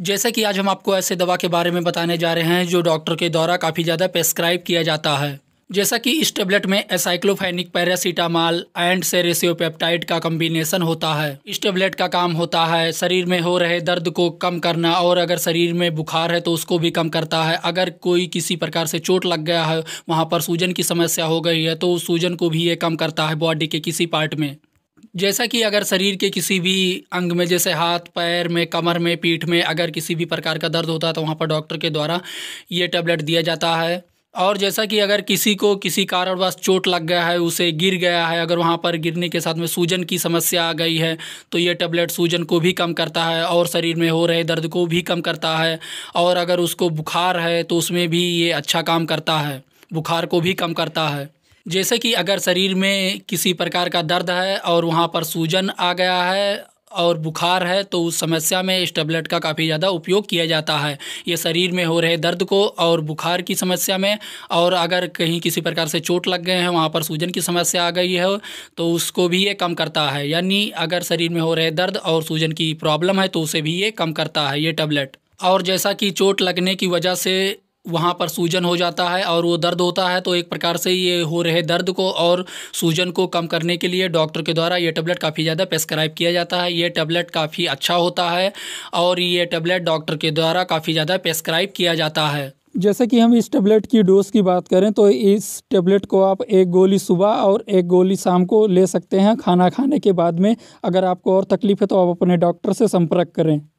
जैसा कि आज हम आपको ऐसे दवा के बारे में बताने जा रहे हैं जो डॉक्टर के द्वारा काफ़ी ज़्यादा प्रेस्क्राइब किया जाता है जैसा कि इस टेबलेट में एसाइक्लोफेनिक पैरासीटामॉल एंड सेरेसियोपेप्टाइड का कम्बिनेशन होता है इस टेबलेट का काम होता है शरीर में हो रहे दर्द को कम करना और अगर शरीर में बुखार है तो उसको भी कम करता है अगर कोई किसी प्रकार से चोट लग गया है वहाँ पर सूजन की समस्या हो गई है तो उस सूजन को भी ये कम करता है बॉडी के किसी पार्ट में जैसा कि अगर शरीर के किसी भी अंग में जैसे हाथ पैर में कमर में पीठ में अगर किसी भी प्रकार का दर्द होता है तो वहाँ पर डॉक्टर के द्वारा ये टैबलेट दिया जाता है और जैसा कि अगर किसी को किसी कारणवश चोट लग गया है उसे गिर गया है अगर वहाँ पर गिरने के साथ में सूजन की समस्या आ गई है तो ये टैबलेट सूजन को भी कम करता है और शरीर में हो रहे दर्द को भी कम करता है और अगर उसको बुखार है तो उसमें भी ये अच्छा काम करता है बुखार को भी कम करता है जैसे कि अगर शरीर में किसी प्रकार का दर्द है और वहाँ पर सूजन आ गया है और बुखार है तो उस समस्या में इस टैबलेट का काफ़ी ज़्यादा उपयोग किया जाता है ये शरीर में हो रहे दर्द को और बुखार की समस्या में और अगर कहीं किसी प्रकार से चोट लग गए हैं वहाँ पर सूजन की समस्या आ गई है तो उसको भी ये कम करता है यानी अगर शरीर में हो रहे दर्द और सूजन की प्रॉब्लम है तो उसे भी ये कम करता है ये टैबलेट और जैसा कि चोट लगने की वजह से वहाँ पर सूजन हो जाता है और वो दर्द होता है तो एक प्रकार से ये हो रहे दर्द को और सूजन को कम करने के लिए डॉक्टर के द्वारा ये टैबलेट काफ़ी ज़्यादा प्रेस्क्राइब किया जाता है ये टैबलेट काफ़ी अच्छा होता है और ये टैबलेट डॉक्टर के द्वारा काफ़ी ज़्यादा प्रेस्क्राइब किया जाता है जैसे कि हम इस टेबलेट की डोज़ की बात करें तो इस टेबलेट को आप एक गोली सुबह और एक गोली शाम को ले सकते हैं खाना खाने के बाद में अगर आपको और तकलीफ़ है तो आप अपने डॉक्टर से संपर्क करें